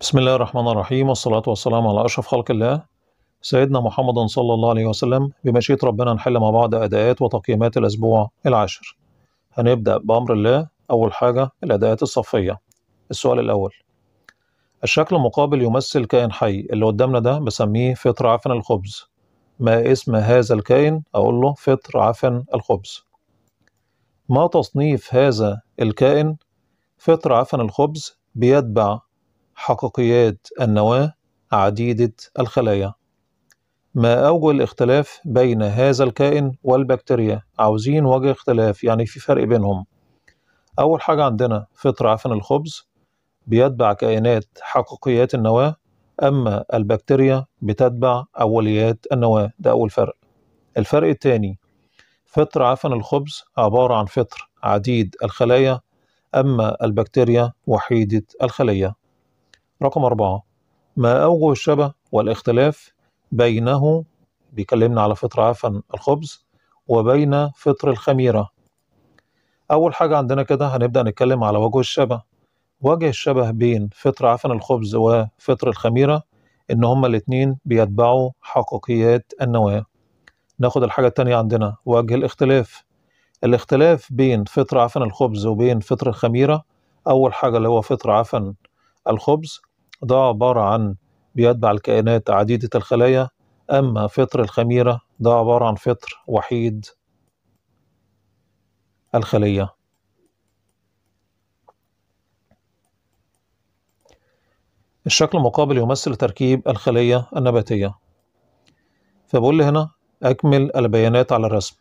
بسم الله الرحمن الرحيم والصلاة والسلام على أشرف خلق الله سيدنا محمد صلى الله عليه وسلم بمشيئة ربنا نحل مع بعض أداءات وتقييمات الأسبوع العاشر هنبدأ بأمر الله أول حاجة الأداءات الصفية السؤال الأول الشكل المقابل يمثل كائن حي اللي قدامنا ده بسميه فطر عفن الخبز ما اسم هذا الكائن أقول له فطر عفن الخبز ما تصنيف هذا الكائن فطر عفن الخبز بيتبع حقيقيات النواة عديدة الخلايا ما أوجه الاختلاف بين هذا الكائن والبكتيريا عاوزين وجه اختلاف يعني في فرق بينهم أول حاجة عندنا فطر عفن الخبز بيتبع كائنات حقيقيات النواة أما البكتيريا بتتبع أوليات النواة ده أول فرق الفرق الثاني فطر عفن الخبز عبارة عن فطر عديد الخلايا أما البكتيريا وحيدة الخلية رقم أربعة ما أوجه الشبه والاختلاف بينه بيكلمنا على فطر عفن الخبز وبين فطر الخميرة أول حاجة عندنا كده هنبدأ نتكلم على وجه الشبه وجه الشبه بين فطر عفن الخبز وفطر الخميرة إن هما الاتنين بيتبعوا حقيقيات النواة ناخد الحاجة التانية عندنا وجه الاختلاف الاختلاف بين فطر عفن الخبز وبين فطر الخميرة أول حاجة اللي هو فطر عفن الخبز ده عبارة عن بيتبع الكائنات عديدة الخلايا أما فطر الخميرة ده عبارة عن فطر وحيد الخلية الشكل المقابل يمثل تركيب الخلية النباتية فبقول لي هنا أكمل البيانات على الرسم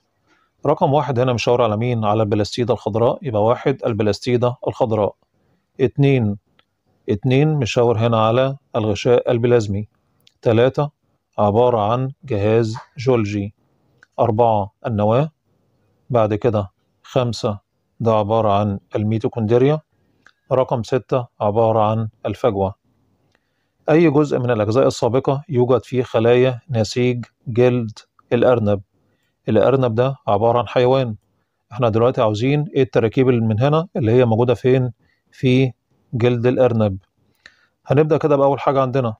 رقم واحد هنا مشاور على مين على البلاستيدة الخضراء يبقى واحد البلاستيدة الخضراء اتنين اتنين مشاور هنا على الغشاء البلازمي تلاتة عبارة عن جهاز جولجي أربعة النواة بعد كده خمسة ده عبارة عن الميتوكوندريا رقم ستة عبارة عن الفجوة أي جزء من الأجزاء السابقة يوجد فيه خلايا نسيج جلد الأرنب الأرنب ده عبارة عن حيوان احنا دلوقتي عاوزين ايه التراكيب اللي من هنا اللي هي موجودة فين في جلد الأرنب هنبدأ كده بأول حاجة عندنا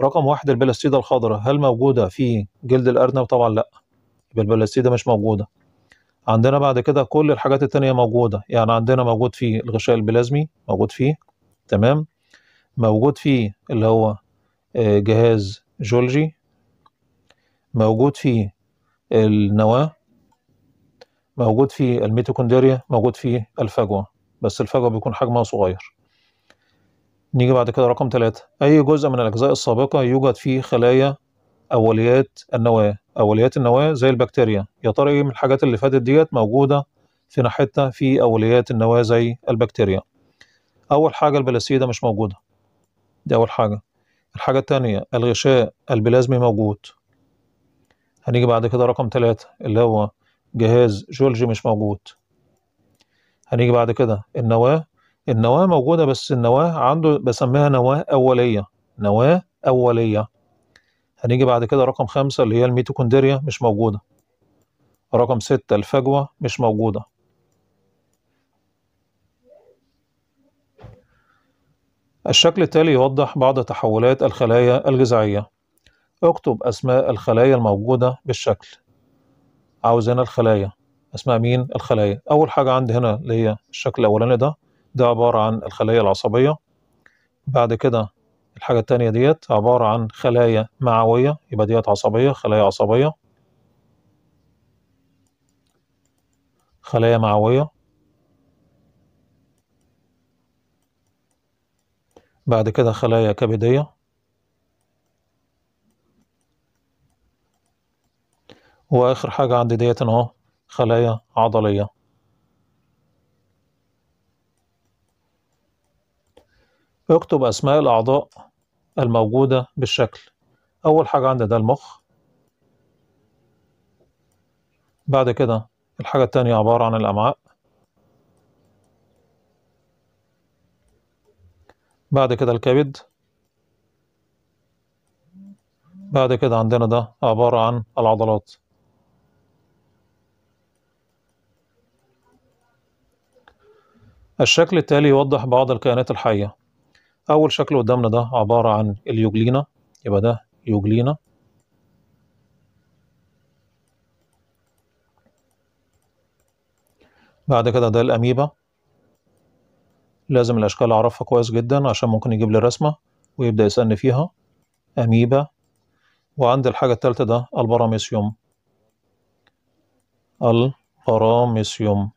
رقم واحد البلاستيدة الخضراء هل موجودة في جلد الأرنب؟ طبعا لأ يبقى البلاستيدة مش موجودة عندنا بعد كده كل الحاجات التانية موجودة يعني عندنا موجود فيه الغشاء البلازمي موجود فيه تمام موجود فيه اللي هو آه، جهاز جولجي موجود فيه النواة موجود فيه الميتوكوندريا موجود فيه الفجوة بس الفجوة بيكون حجمها صغير نيجي بعد كده رقم ثلاثة أي جزء من الأجزاء السابقة يوجد فيه خلايا أوليات النواة أوليات النواة زي البكتيريا يا ترى إيه من الحاجات اللي فاتت ديت موجودة في ناحيتنا في أوليات النواة زي البكتيريا أول حاجة البلاسيدة مش موجودة دي أول حاجة الحاجة التانية الغشاء البلازمي موجود هنيجي بعد كده رقم ثلاثة اللي هو جهاز جولجي مش موجود هنيجي بعد كده النواة النواه موجودة بس النواه عنده بسميها نواه أولية نواه أولية هنيجي بعد كده رقم خمسة اللي هي الميتوكوندريا مش موجودة رقم ستة الفجوة مش موجودة الشكل التالي يوضح بعض تحولات الخلايا الجذعية اكتب أسماء الخلايا الموجودة بالشكل عاوز هنا الخلايا أسماء مين الخلايا أول حاجة عندي هنا اللي هي الشكل الأولاني ده ده عبارة عن الخلايا العصبية بعد كده الحاجة التانية ديت عبارة عن خلايا معوية يبقى ديت عصبية خلايا عصبية خلايا معوية بعد كده خلايا كبدية وآخر حاجة عندي ديت أهو خلايا عضلية اكتب أسماء الأعضاء الموجودة بالشكل أول حاجة عندنا ده المخ بعد كده الحاجة التانية عبارة عن الأمعاء بعد كده الكبد بعد كده عندنا ده عبارة عن العضلات الشكل التالي يوضح بعض الكائنات الحية أول شكل قدامنا ده عبارة عن اليوجلينا يبقى ده يوجلينا بعد كده ده الأميبا لازم الأشكال أعرفها كويس جدا عشان ممكن يجيب لي رسمة ويبدأ يسألني فيها أميبا وعند الحاجة التالتة ده البراميسيوم البراميسيوم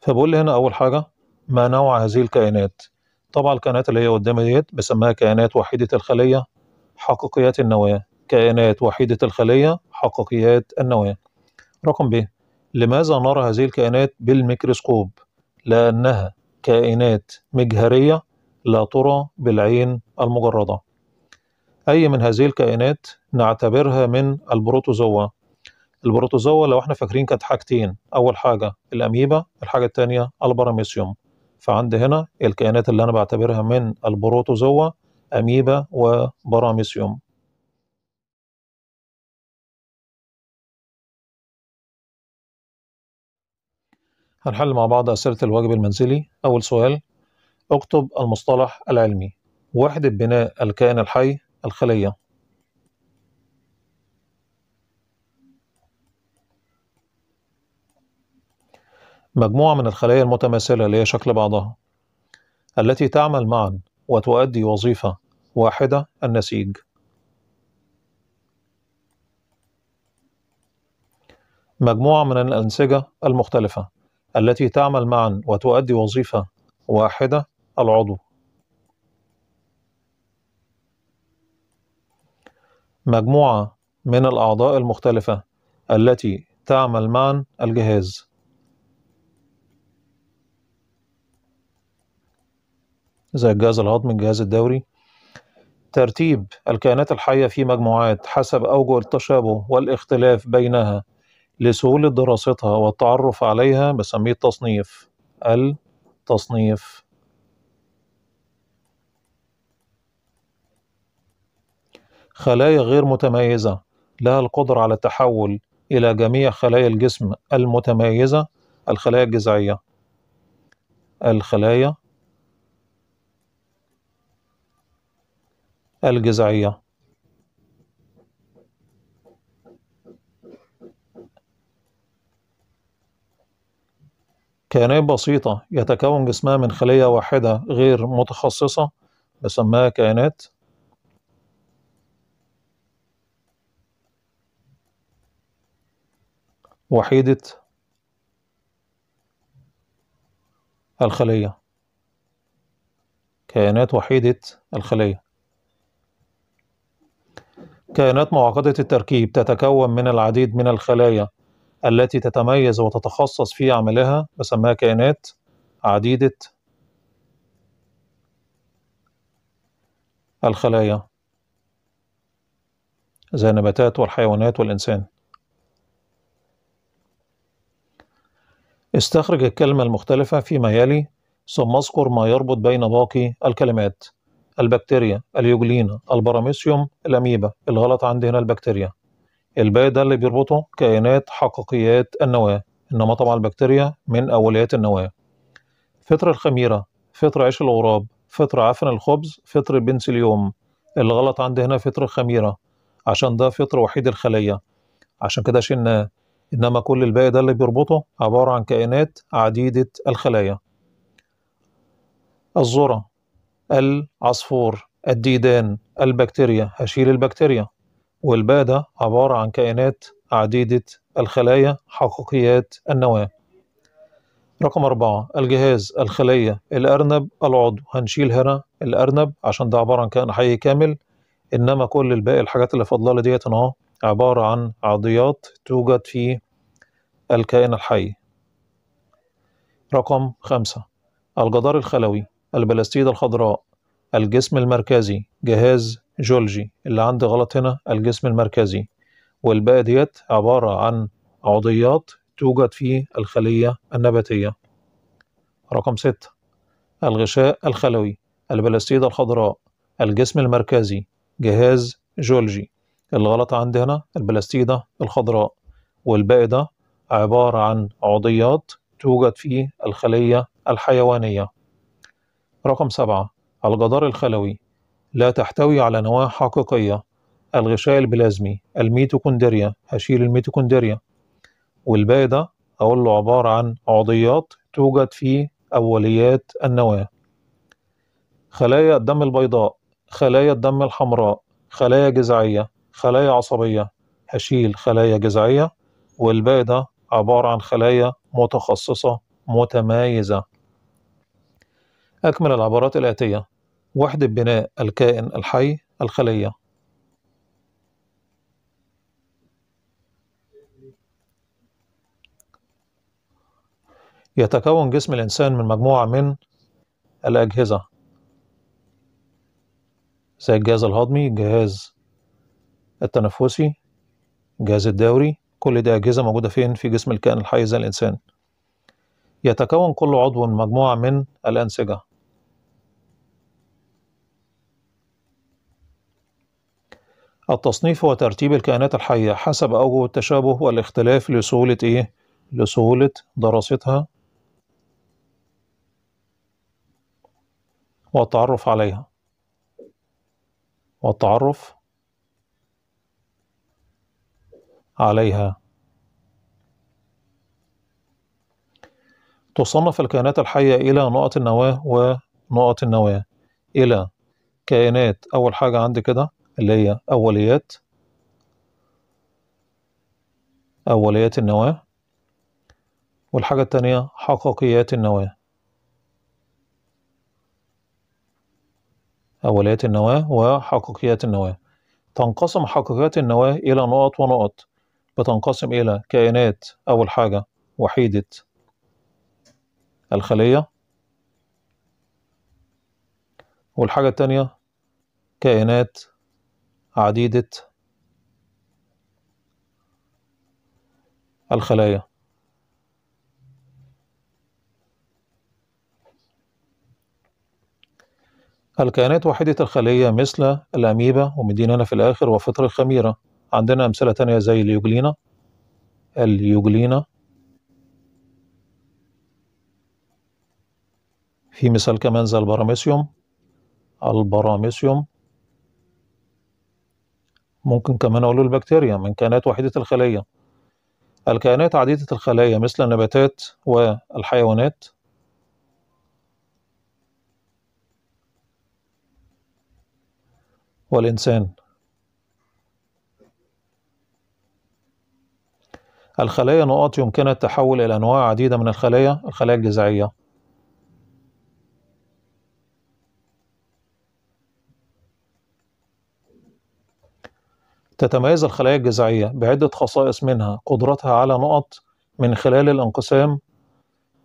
فبقول لي هنا أول حاجة ما نوع هذه الكائنات طبعا الكائنات اللي هي قدامي ديت بسميها كائنات وحيدة الخلية حقيقيات النواة كائنات وحيدة الخلية حقيقيات النواة رقم ب لماذا نرى هذه الكائنات بالميكروسكوب لأنها كائنات مجهرية لا ترى بالعين المجردة أي من هذه الكائنات نعتبرها من البروتوزوا البروتوزوا لو احنا فاكرين كانت حاجتين اول حاجه الاميبا الحاجه الثانيه البراميسيوم فعند هنا الكائنات اللي انا بعتبرها من البروتوزوا اميبا وبراميسيوم هنحل مع بعض أسئلة الواجب المنزلي أول سؤال اكتب المصطلح العلمي وحدة بناء الكائن الحي الخلية مجموعة من الخلايا المتماثلة اللي هي شكل بعضها التي تعمل معا وتؤدي وظيفة واحدة النسيج مجموعة من الأنسجة المختلفة التي تعمل معا وتؤدي وظيفة واحدة العضو مجموعة من الأعضاء المختلفة التي تعمل معا الجهاز زي الجهاز الهضمي الجهاز الدوري ترتيب الكائنات الحية في مجموعات حسب أوجه التشابه والاختلاف بينها لسهولة دراستها والتعرف عليها بسميه التصنيف التصنيف خلايا غير متميزة لها القدرة على التحول إلى جميع خلايا الجسم المتميزة الخلايا الجذعية الخلايا الجذعية كائنات بسيطة يتكون جسمها من خلية واحدة غير متخصصة بسماها كائنات وحيدة الخلية كائنات وحيدة الخلية كائنات معقدة التركيب تتكون من العديد من الخلايا التي تتميز وتتخصص في عملها بسماها كائنات عديدة الخلايا زي النباتات والحيوانات والإنسان استخرج الكلمة المختلفة فيما يلي ثم اذكر ما يربط بين باقي الكلمات البكتيريا اليوجلينا البراميسيوم الاميبا الغلط عندي هنا البكتيريا الباقي ده اللي بيربطه كائنات حقيقيات النواه انما طبعا البكتيريا من اوليات النواه فطر الخميره فطر عيش الغراب فطر عفن الخبز فطر البنسليوم الغلط عندي هنا فطر الخميره عشان ده فطر وحيد الخليه عشان كده شلناه انما كل الباقي ده اللي بيربطه عباره عن كائنات عديده الخلايا الذره العصفور الديدان البكتيريا هشيل البكتيريا والبادة عبارة عن كائنات عديدة الخلايا حقيقيات النواة رقم أربعة الجهاز الخلية الأرنب العضو هنشيل هنا الأرنب عشان ده عبارة عن كائن حي كامل إنما كل الباقي الحاجات اللي فاضلة ديت أهو عبارة عن عضيات توجد في الكائن الحي رقم خمسة الجدار الخلوي البلاستيد الخضراء الجسم المركزي جهاز جولجي اللي عندي غلط هنا الجسم المركزي والباقي ديت عبارة عن عضيات توجد في الخلية النباتية رقم ستة الغشاء الخلوي البلاستيد الخضراء الجسم المركزي جهاز جولجي الغلط عندي هنا البلاستيدة الخضراء والباقي ده عبارة عن عضيات توجد في الخلية الحيوانية رقم سبعة الجدار الخلوي لا تحتوي على نواة حقيقية الغشاء البلازمي الميتوكوندريا هشيل الميتوكوندريا والباقي ده أقول له عبارة عن عضيات توجد في أوليات النواة خلايا الدم البيضاء خلايا الدم الحمراء خلايا جذعية خلايا عصبية هشيل خلايا جذعية والباقي ده عبارة عن خلايا متخصصة متمايزة أكمل العبارات الآتية وحدة بناء الكائن الحي الخلية يتكون جسم الإنسان من مجموعة من الأجهزة زي الجهاز الهضمي الجهاز التنفسي الجهاز الدوري كل دي أجهزة موجودة فين في جسم الكائن الحي زي الإنسان يتكون كل عضو من مجموعة من الأنسجة التصنيف وترتيب الكائنات الحية حسب أوجه التشابه والاختلاف لسهولة إيه؟ لسهولة دراستها والتعرف عليها والتعرف عليها تصنف الكائنات الحية إلى نقط النواة ونقط النواة إلى كائنات أول حاجة عندي كده اللي هي أوليات أوليات النواة والحاجة التانية حقيقيات النواة أوليات النواة وحقيقيات النواة تنقسم حقيقيات النواة إلى نقط ونقط بتنقسم إلى كائنات أول حاجة وحيدة الخلية والحاجة التانية كائنات عديدة الخلايا الكائنات وحيدة الخلية مثل الأميبا ومدينة في الآخر وفطر الخميرة عندنا أمثلة تانية زي اليوجلينا اليوجلينا في مثال كمان زي البراميسيوم البراميسيوم ممكن كمان أقول البكتيريا من كائنات وحيدة الخلية الكائنات عديدة الخلايا مثل النباتات والحيوانات والإنسان الخلايا نقاط يمكنها التحول إلى أنواع عديدة من الخلايا الخلايا الجذعية تتميز الخلايا الجذعية بعدة خصائص منها قدرتها على نقط من خلال الانقسام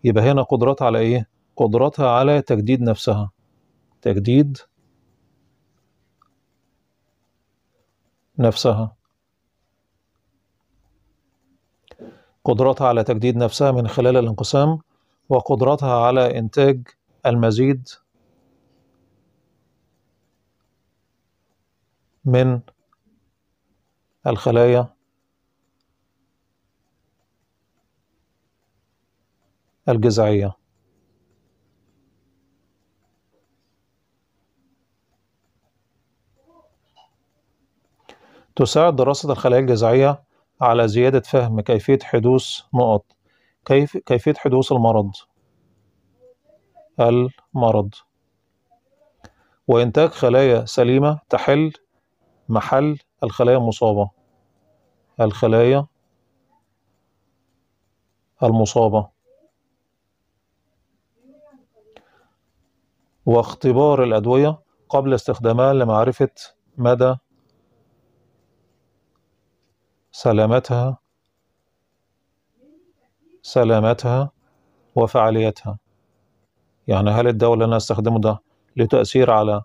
يبقى هنا قدرتها على إيه؟ قدرتها على تجديد نفسها تجديد نفسها قدرتها على تجديد نفسها من خلال الانقسام وقدرتها على إنتاج المزيد من الخلايا الجذعية تساعد دراسة الخلايا الجذعية على زيادة فهم كيفية حدوث نقط كيف كيفية حدوث المرض المرض وإنتاج خلايا سليمة تحل محل الخلايا المصابة الخلايا المصابة واختبار الأدوية قبل استخدامها لمعرفة مدى سلامتها سلامتها وفعاليتها يعني هل الدواء اللي أنا أستخدمه ده له تأثير على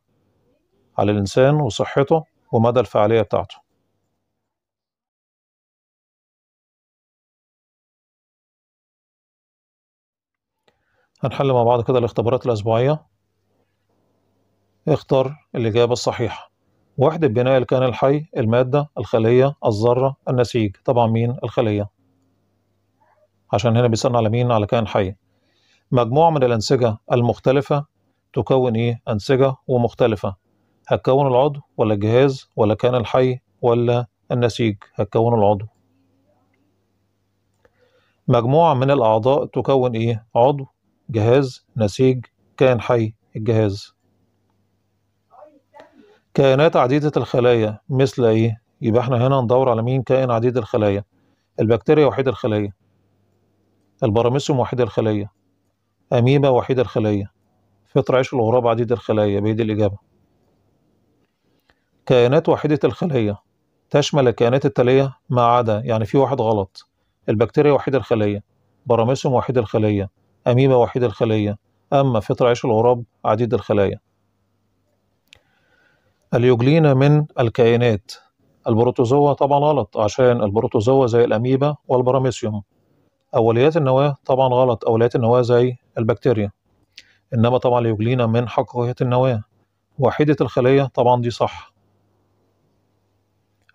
على الإنسان وصحته ومدى الفعالية بتاعته هنحل مع بعض كده الاختبارات الأسبوعية اختر الإجابة الصحيحة وحدة بناء الكائن الحي المادة الخلية الذرة النسيج طبعا مين الخلية عشان هنا بيسألنا على مين على كائن حي مجموعة من الأنسجة المختلفة تكون إيه أنسجة ومختلفة هتكون العضو ولا الجهاز ولا كان الحي ولا النسيج هتكون العضو مجموعة من الأعضاء تكون إيه؟ عضو جهاز نسيج كائن حي الجهاز كائنات عديدة الخلايا مثل إيه؟ يبقى إحنا هنا ندور على مين كائن عديد الخلايا البكتيريا وحيد الخلايا البراميسيوم وحيد الخلايا أميبا وحيد الخلايا فطر عيش الغراب عديد الخلايا بيد الإجابة كيانات وحيدة الخلية تشمل الكيانات التالية ما عدا يعني في واحد غلط البكتيريا وحيد الخلية براميسوم وحيد الخلية أميبا وحيد الخلية أما فطر عيش الغراب عديد الخلايا اليوجلينا من الكائنات البروتوزوا طبعا غلط عشان البروتوزوا زي الأميبا والبراميسيوم أوليات النواة طبعا غلط أوليات النواة زي البكتيريا إنما طبعا اليوجلينا من حقيقة النواة وحيدة الخلية طبعا دي صح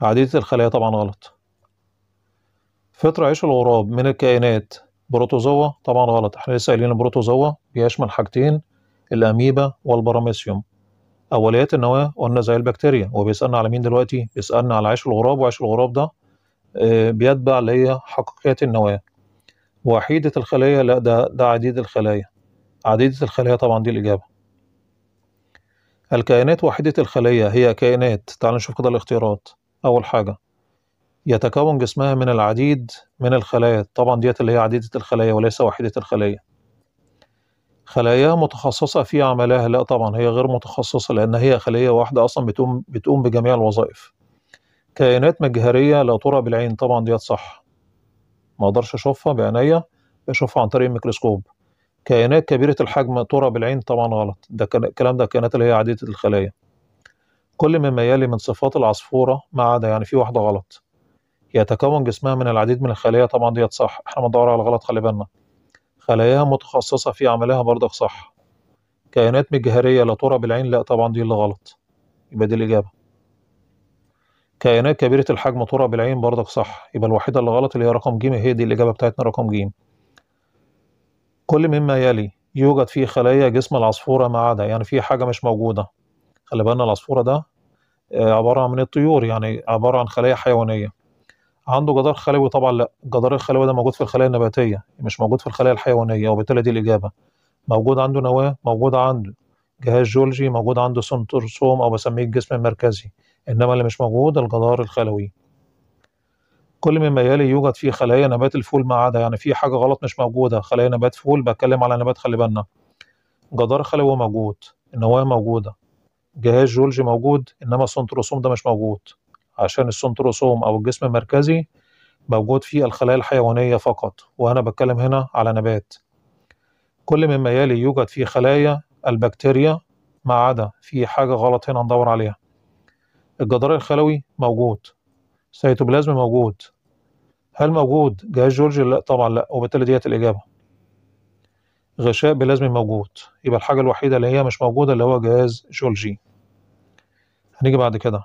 عادية الخلايا طبعا غلط فطر عيش الغراب من الكائنات بروتوزوا طبعا غلط احنا لسه قايلين البروتوزوا بيشمل حاجتين الاميبا والبراميسيوم اوليات النواه قلنا زي البكتيريا وبيسالنا على مين دلوقتي بيسالنا على عيش الغراب وعيش الغراب ده آه، بيتبع اللي هي النواه وحيدة الخلايا لا ده ده عديد الخلايا عديدة الخلايا طبعا دي الإجابة الكائنات وحيدة الخلية هي كائنات تعال نشوف كده الاختيارات أول حاجة يتكون جسمها من العديد من الخلايا طبعا ديت اللي هي عديدة الخلايا وليس وحيدة الخلايا خلايا متخصصة في عملها لا طبعا هي غير متخصصة لأن هي خلية واحدة أصلا بتقوم, بتقوم بجميع الوظائف كائنات مجهرية لا ترى بالعين طبعا ديت صح ما أقدرش أشوفها بعينيا بشوفها عن طريق الميكروسكوب كائنات كبيرة الحجم ترى بالعين طبعا غلط ده الكلام ده الكائنات اللي هي عديدة الخلايا كل مما يلي من صفات العصفورة ما عدا يعني في واحدة غلط يتكون جسمها من العديد من الخلايا طبعا ديت صح احنا بندور على الغلط خلي بالنا خلاياها متخصصة في عملها برضك صح كائنات مجهرية لا ترى بالعين لا طبعا دي اللي غلط يبقى دي الإجابة كائنات كبيرة الحجم ترى بالعين برضك صح يبقى الوحيدة اللي غلط اللي هي رقم ج هي دي الإجابة بتاعتنا رقم ج كل مما يلي يوجد فيه خلايا جسم العصفورة ما عدا يعني في حاجة مش موجودة خلي بالنا العصفورة ده آه، عبارة عن من الطيور يعني عبارة عن خلايا حيوانية عنده جدار خلوي طبعا لا الجدار الخلوي ده موجود في الخلايا النباتية مش موجود في الخلايا الحيوانية وبالتالي دي الإجابة موجود عنده نواة موجود عنده جهاز جولجي موجود عنده سنترسوم أو بسميه الجسم المركزي إنما اللي مش موجود الجدار الخلوي كل مما يلي يوجد فيه خلايا نبات الفول ما عدا يعني في حاجة غلط مش موجودة خلايا نبات فول بتكلم على نبات خلي بالنا جدار خلوي موجود النواة موجودة جهاز جولجي موجود انما السنتروسوم ده مش موجود عشان السنتروسوم او الجسم المركزي موجود فيه الخلايا الحيوانية فقط وأنا بتكلم هنا على نبات كل مما يلي يوجد فيه خلايا البكتيريا ما عدا في حاجة غلط هنا ندور عليها الجدار الخلوي موجود سيتوبلازم موجود هل موجود جهاز جورج لا طبعا لا وبالتالي ديت الإجابة غشاء بلازم موجود يبقى الحاجة الوحيدة اللي هي مش موجودة اللي هو جهاز جولجي هنيجي بعد كده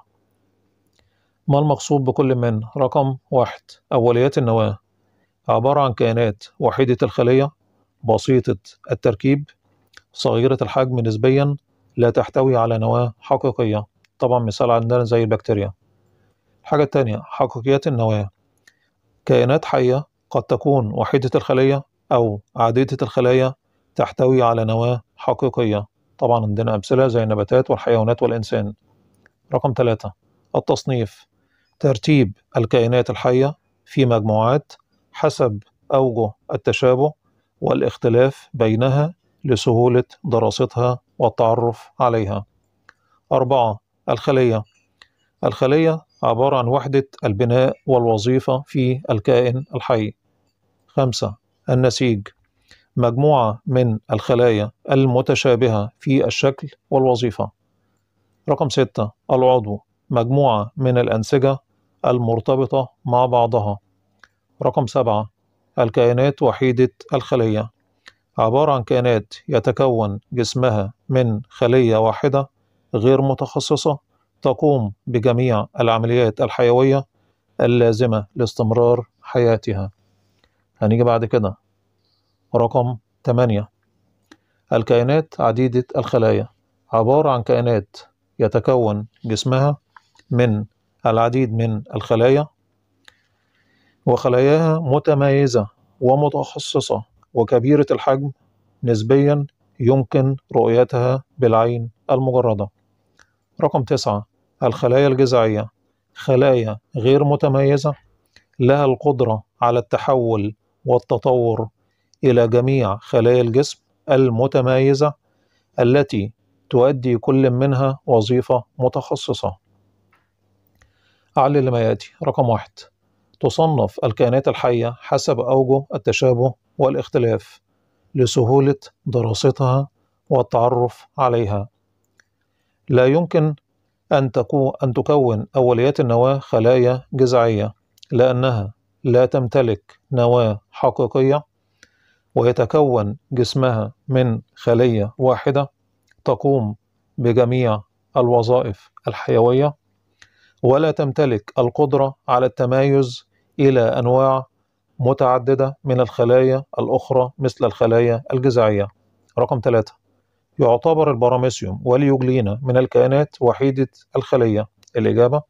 ما المقصود بكل من رقم واحد أوليات النواة عبارة عن كائنات وحيدة الخلية بسيطة التركيب صغيرة الحجم نسبيا لا تحتوي على نواة حقيقية طبعا مثال عندنا زي البكتيريا الحاجة التانية حقيقيات النواة كائنات حية قد تكون وحيدة الخلية أو عديدة الخلايا تحتوي على نواة حقيقية طبعا عندنا أمثلة زي النباتات والحيوانات والإنسان رقم ثلاثة التصنيف ترتيب الكائنات الحية في مجموعات حسب أوجه التشابه والاختلاف بينها لسهولة دراستها والتعرف عليها أربعة الخلية الخلية عبارة عن وحدة البناء والوظيفة في الكائن الحي خمسة النسيج مجموعة من الخلايا المتشابهة في الشكل والوظيفة رقم 6 العضو مجموعة من الأنسجة المرتبطة مع بعضها رقم 7 الكائنات وحيدة الخلية عبارة عن كائنات يتكون جسمها من خلية واحدة غير متخصصة تقوم بجميع العمليات الحيوية اللازمة لاستمرار حياتها هنيجي بعد كده رقم 8 الكائنات عديدة الخلايا عبارة عن كائنات يتكون جسمها من العديد من الخلايا وخلاياها متميزة ومتخصصة وكبيرة الحجم نسبيا يمكن رؤيتها بالعين المجردة رقم تسعة الخلايا الجذعية خلايا غير متميزة لها القدرة على التحول والتطور إلى جميع خلايا الجسم المتمايزة التي تؤدي كل منها وظيفة متخصصة. أعلل ما يأتي: رقم واحد: تصنف الكائنات الحية حسب أوجه التشابه والاختلاف لسهولة دراستها والتعرف عليها. لا يمكن أن, تكو أن تكون أوليات النواة خلايا جذعية لأنها لا تمتلك نواة حقيقية ويتكون جسمها من خلية واحدة تقوم بجميع الوظائف الحيوية ولا تمتلك القدرة على التمايز إلى أنواع متعددة من الخلايا الأخرى مثل الخلايا الجذعية رقم ثلاثة يعتبر البراميسيوم واليوجلينا من الكائنات وحيدة الخلية الإجابة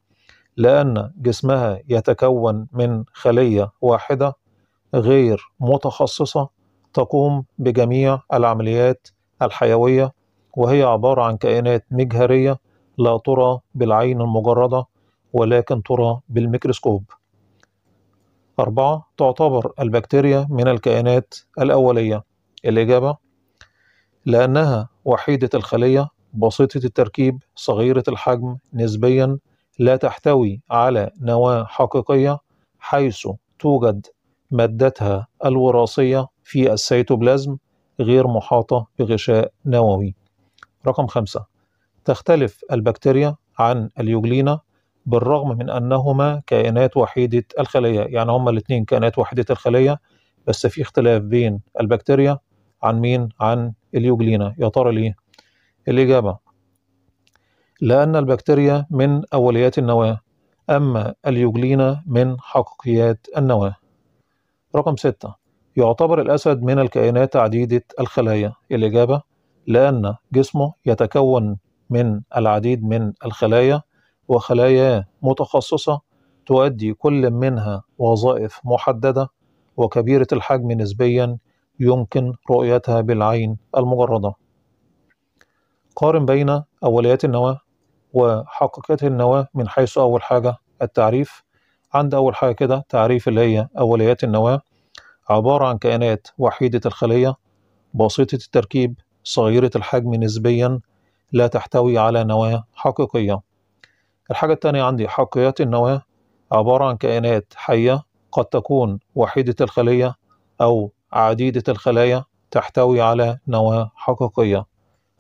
لأن جسمها يتكون من خلية واحدة غير متخصصة تقوم بجميع العمليات الحيوية وهي عبارة عن كائنات مجهرية لا ترى بالعين المجردة ولكن ترى بالميكروسكوب أربعة تعتبر البكتيريا من الكائنات الأولية الإجابة لأنها وحيدة الخلية بسيطة التركيب صغيرة الحجم نسبيا لا تحتوي على نواة حقيقية حيث توجد مادتها الوراثية في السيتوبلازم غير محاطة بغشاء نووي رقم خمسة تختلف البكتيريا عن اليوجلينا بالرغم من أنهما كائنات وحيدة الخلية يعني هما الاثنين كائنات وحيدة الخلية بس في اختلاف بين البكتيريا عن مين عن اليوجلينا يا ترى ليه الإجابة لأن البكتيريا من أوليات النواة أما اليوجلينا من حقيقيات النواة رقم ستة يعتبر الأسد من الكائنات عديدة الخلايا الإجابة لأن جسمه يتكون من العديد من الخلايا وخلايا متخصصة تؤدي كل منها وظائف محددة وكبيرة الحجم نسبيا يمكن رؤيتها بالعين المجردة قارن بين أوليات النواة وحقيقة النواة من حيث أول حاجة التعريف عند أول حاجة كده تعريف اللي هي أوليات النواة عبارة عن كائنات وحيدة الخلية بسيطة التركيب صغيرة الحجم نسبيا لا تحتوي على نواة حقيقية الحاجة التانية عندي حقيات النواة عبارة عن كائنات حية قد تكون وحيدة الخلية أو عديدة الخلايا تحتوي على نواة حقيقية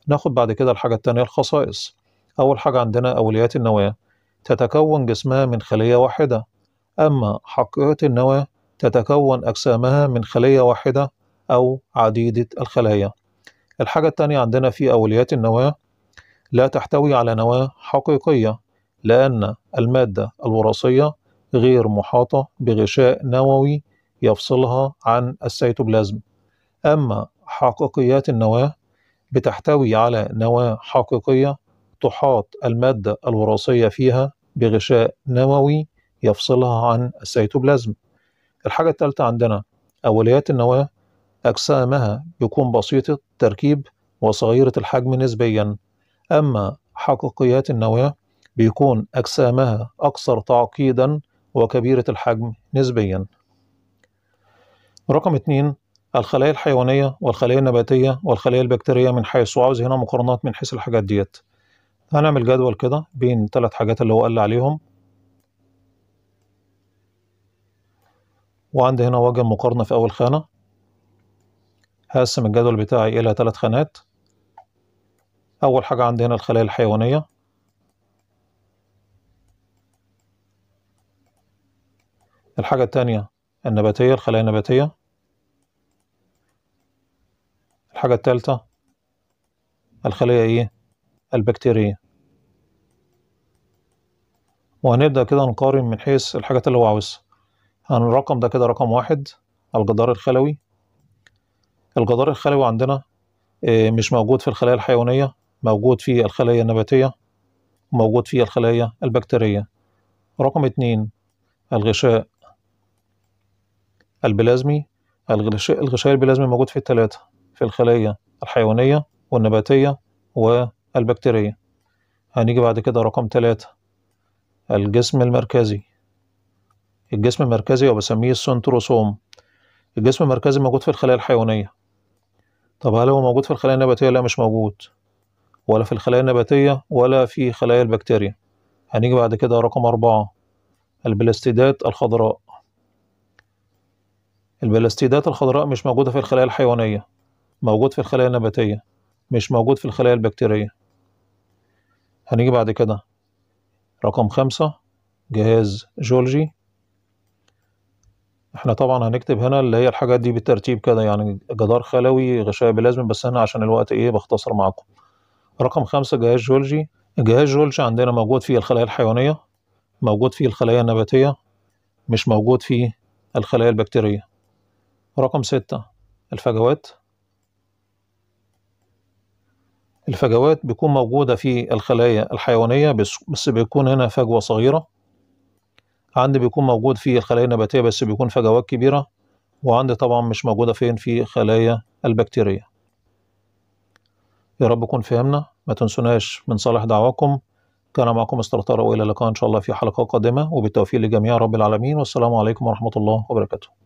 ناخد بعد كده الحاجة التانية الخصائص أول حاجة عندنا أوليات النواة تتكون جسمها من خلية واحدة أما حقيقة النواة تتكون أجسامها من خلية واحدة أو عديدة الخلايا الحاجة التانية عندنا في أوليات النواة لا تحتوي على نواة حقيقية لأن المادة الوراثية غير محاطة بغشاء نووي يفصلها عن السيتوبلازم أما حقيقيات النواة بتحتوي على نواة حقيقية تحاط المادة الوراثية فيها بغشاء نووي يفصلها عن السيتوبلازم الحاجة التالتة عندنا أوليات النواة أجسامها يكون بسيطة التركيب وصغيرة الحجم نسبيا أما حقيقيات النواة بيكون أجسامها أكثر تعقيدا وكبيرة الحجم نسبيا رقم اتنين الخلايا الحيوانية والخلايا النباتية والخلايا البكتيرية من حيث وعاوز هنا مقارنات من حيث الحاجات ديت هنعمل جدول كده بين ثلاث حاجات اللي هو قال عليهم وعندي هنا وجه مقارنة في أول خانة هقسم الجدول بتاعي إلى ثلاث خانات أول حاجة عندي هنا الخلايا الحيوانية الحاجة التانية النباتية الخلايا النباتية الحاجة التالتة الخلايا إيه البكتيرية وهنبدأ كده نقارن من حيث الحاجات اللي هو عاوزها الرقم ده كده رقم واحد الجدار الخلوي الجدار الخلوي عندنا آه، مش موجود في الخلايا الحيوانية موجود في الخلايا النباتية وموجود في الخلايا البكتيرية رقم اتنين الغشاء البلازمي الغشاء, الغشاء البلازمي موجود في التلاتة في الخلايا الحيوانية والنباتية والبكتيرية هنيجي بعد كده رقم تلاتة الجسم المركزي الجسم المركزي وبسميه السنتروسوم الجسم المركزي موجود في الخلايا الحيوانية طب هل هو موجود في الخلايا النباتية؟ لا مش موجود ولا في الخلايا النباتية ولا في خلايا البكتيريا هنيجي بعد كده رقم أربعة البلاستيدات الخضراء البلاستيدات الخضراء مش موجودة في الخلايا الحيوانية موجود في الخلايا النباتية مش موجود في الخلايا البكتيرية هنيجي بعد كده رقم خمسة جهاز جولجي احنا طبعا هنكتب هنا اللي هي الحاجات دي بالترتيب كده يعني جدار خلوي غشاء بلازم بس هنا عشان الوقت ايه بختصر معاكم رقم خمسة جهاز جولجي الجهاز جولجي عندنا موجود فيه الخلايا الحيوانية موجود فيه الخلايا النباتية مش موجود فيه الخلايا البكتيرية رقم ستة الفجوات الفجوات بيكون موجودة في الخلايا الحيوانية بس بيكون هنا فجوة صغيرة عندي بيكون موجود في الخلايا النباتية بس بيكون في كبيرة وعندي طبعا مش موجودة فين في خلايا البكتيرية يا رب يكون فهمنا ما تنسوناش من صالح دعواكم كان معكم استرطار وإلى اللقاء إن شاء الله في حلقة قادمة وبالتوفيق لجميع رب العالمين والسلام عليكم ورحمة الله وبركاته